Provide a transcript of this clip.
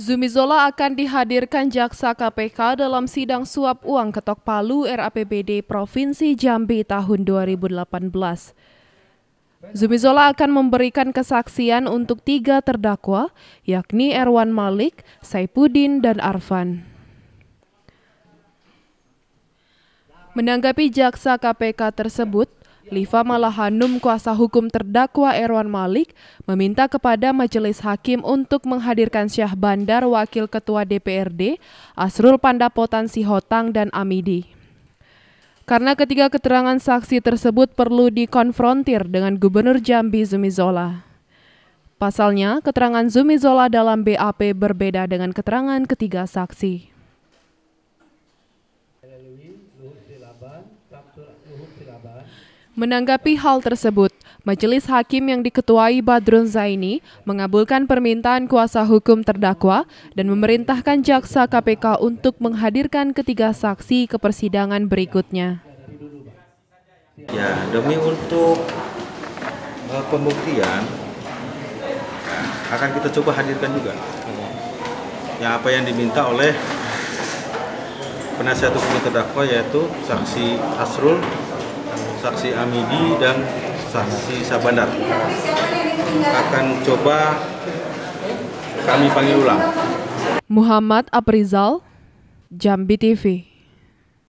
Zumi Zola akan dihadirkan jaksa KPK dalam sidang suap uang ketok palu RAPBD Provinsi Jambi tahun 2018. Zumi Zola akan memberikan kesaksian untuk tiga terdakwa, yakni Erwan Malik, Saipudin, dan Arfan. Menanggapi jaksa KPK tersebut, Liva Malahanum, kuasa hukum terdakwa Erwan Malik, meminta kepada majelis hakim untuk menghadirkan Syah Bandar, Wakil Ketua DPRD, Asrul Pandapotan Sihotang, dan Amidi. Karena ketiga keterangan saksi tersebut perlu dikonfrontir dengan Gubernur Jambi Zumi Zola. Pasalnya, keterangan Zumi Zola dalam BAP berbeda dengan keterangan ketiga saksi. Menanggapi hal tersebut, Majelis Hakim yang diketuai Badrun Zaini mengabulkan permintaan kuasa hukum terdakwa dan memerintahkan jaksa KPK untuk menghadirkan ketiga saksi ke persidangan berikutnya. Ya, demi untuk uh, pembuktian akan kita coba hadirkan juga yang apa yang diminta oleh penasihat hukum terdakwa yaitu saksi Asrul saksi Amidi dan saksi Sabandar akan coba kami panggil ulang Muhammad Aprizal Jambi TV